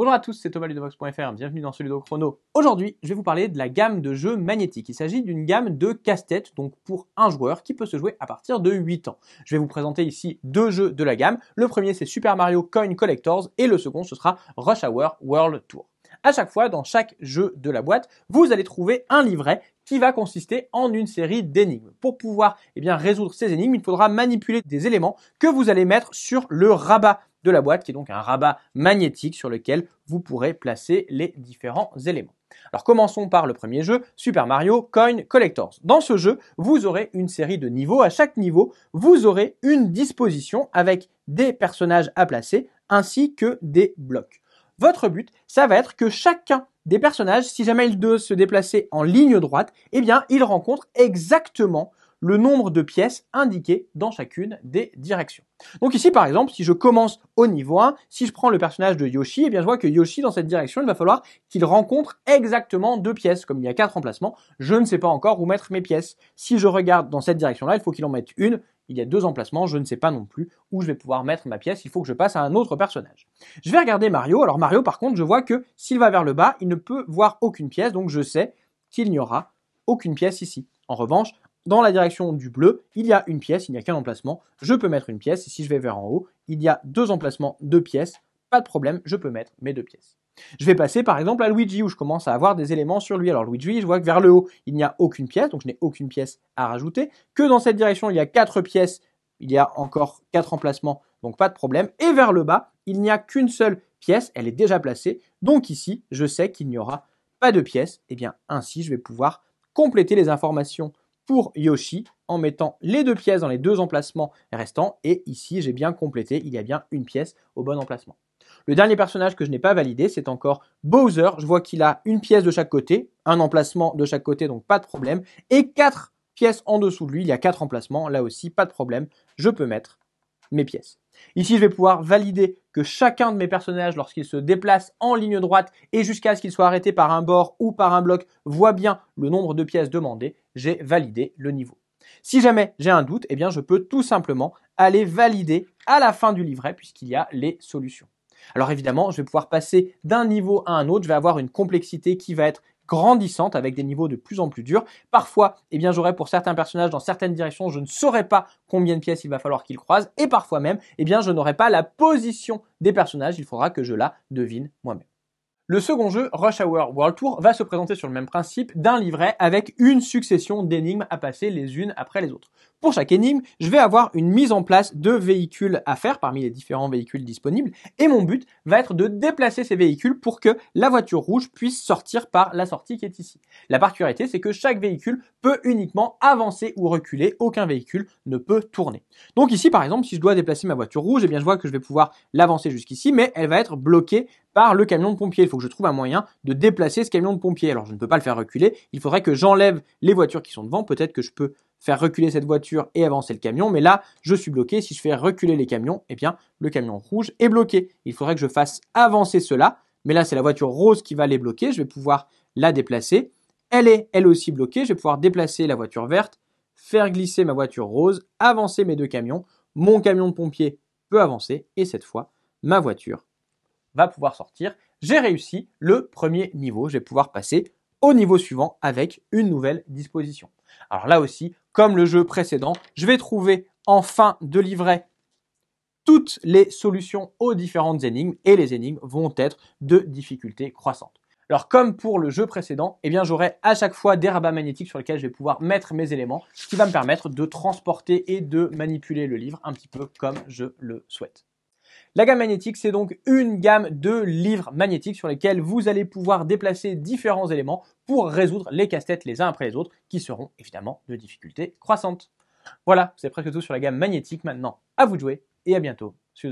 Bonjour à tous, c'est Thomas Ludovox.fr, bienvenue dans Ludo Chrono. Aujourd'hui, je vais vous parler de la gamme de jeux magnétiques. Il s'agit d'une gamme de casse-tête, donc pour un joueur qui peut se jouer à partir de 8 ans. Je vais vous présenter ici deux jeux de la gamme. Le premier, c'est Super Mario Coin Collectors et le second, ce sera Rush Hour World Tour. À chaque fois, dans chaque jeu de la boîte, vous allez trouver un livret qui va consister en une série d'énigmes. Pour pouvoir eh résoudre ces énigmes, il faudra manipuler des éléments que vous allez mettre sur le rabat de la boîte, qui est donc un rabat magnétique sur lequel vous pourrez placer les différents éléments. Alors commençons par le premier jeu, Super Mario Coin Collectors. Dans ce jeu, vous aurez une série de niveaux. À chaque niveau, vous aurez une disposition avec des personnages à placer ainsi que des blocs. Votre but, ça va être que chacun des personnages, si jamais il doit se déplacer en ligne droite, eh bien, il rencontre exactement le nombre de pièces indiquées dans chacune des directions. Donc ici, par exemple, si je commence au niveau 1, si je prends le personnage de Yoshi, et eh bien je vois que Yoshi, dans cette direction, il va falloir qu'il rencontre exactement deux pièces. Comme il y a quatre emplacements, je ne sais pas encore où mettre mes pièces. Si je regarde dans cette direction-là, il faut qu'il en mette une. Il y a deux emplacements, je ne sais pas non plus où je vais pouvoir mettre ma pièce, il faut que je passe à un autre personnage. Je vais regarder Mario. Alors Mario, par contre, je vois que s'il va vers le bas, il ne peut voir aucune pièce, donc je sais qu'il n'y aura aucune pièce ici. En revanche, dans la direction du bleu, il y a une pièce, il n'y a qu'un emplacement. Je peux mettre une pièce. Et si je vais vers en haut, il y a deux emplacements, deux pièces. Pas de problème, je peux mettre mes deux pièces. Je vais passer par exemple à Luigi où je commence à avoir des éléments sur lui. Alors Luigi, je vois que vers le haut, il n'y a aucune pièce, donc je n'ai aucune pièce à rajouter. Que dans cette direction, il y a quatre pièces, il y a encore quatre emplacements, donc pas de problème. Et vers le bas, il n'y a qu'une seule pièce, elle est déjà placée. Donc ici, je sais qu'il n'y aura pas de pièce. Et eh bien ainsi, je vais pouvoir compléter les informations pour Yoshi en mettant les deux pièces dans les deux emplacements restants. Et ici, j'ai bien complété, il y a bien une pièce au bon emplacement. Le dernier personnage que je n'ai pas validé, c'est encore Bowser. Je vois qu'il a une pièce de chaque côté, un emplacement de chaque côté, donc pas de problème. Et quatre pièces en dessous de lui, il y a quatre emplacements, là aussi, pas de problème. Je peux mettre mes pièces. Ici, je vais pouvoir valider que chacun de mes personnages, lorsqu'il se déplace en ligne droite et jusqu'à ce qu'il soit arrêté par un bord ou par un bloc, voit bien le nombre de pièces demandées j'ai validé le niveau. Si jamais j'ai un doute, eh bien je peux tout simplement aller valider à la fin du livret puisqu'il y a les solutions. Alors évidemment, je vais pouvoir passer d'un niveau à un autre, je vais avoir une complexité qui va être grandissante avec des niveaux de plus en plus durs. Parfois, eh bien, j'aurai pour certains personnages dans certaines directions, je ne saurais pas combien de pièces il va falloir qu'ils croisent et parfois même, eh bien, je n'aurai pas la position des personnages, il faudra que je la devine moi-même. Le second jeu, Rush Hour World Tour, va se présenter sur le même principe d'un livret avec une succession d'énigmes à passer les unes après les autres. Pour chaque énigme, je vais avoir une mise en place de véhicules à faire parmi les différents véhicules disponibles et mon but va être de déplacer ces véhicules pour que la voiture rouge puisse sortir par la sortie qui est ici. La particularité, c'est que chaque véhicule peut uniquement avancer ou reculer, aucun véhicule ne peut tourner. Donc ici, par exemple, si je dois déplacer ma voiture rouge, et eh bien je vois que je vais pouvoir l'avancer jusqu'ici, mais elle va être bloquée par le camion de pompier. Il faut que je trouve un moyen de déplacer ce camion de pompier. Alors je ne peux pas le faire reculer, il faudrait que j'enlève les voitures qui sont devant, peut-être que je peux faire reculer cette voiture et avancer le camion, mais là, je suis bloqué. Si je fais reculer les camions, eh bien, le camion rouge est bloqué. Il faudrait que je fasse avancer cela, mais là, c'est la voiture rose qui va les bloquer. Je vais pouvoir la déplacer. Elle est, elle aussi, bloquée. Je vais pouvoir déplacer la voiture verte, faire glisser ma voiture rose, avancer mes deux camions. Mon camion de pompier peut avancer et cette fois, ma voiture va pouvoir sortir. J'ai réussi le premier niveau, je vais pouvoir passer au niveau suivant avec une nouvelle disposition. Alors là aussi, comme le jeu précédent, je vais trouver en fin de livret toutes les solutions aux différentes énigmes et les énigmes vont être de difficulté croissante. Alors comme pour le jeu précédent, eh bien j'aurai à chaque fois des rabats magnétiques sur lesquels je vais pouvoir mettre mes éléments, ce qui va me permettre de transporter et de manipuler le livre un petit peu comme je le souhaite. La gamme magnétique, c'est donc une gamme de livres magnétiques sur lesquels vous allez pouvoir déplacer différents éléments pour résoudre les casse-têtes les uns après les autres, qui seront évidemment de difficulté croissante. Voilà, c'est presque tout sur la gamme magnétique maintenant. À vous de jouer et à bientôt sur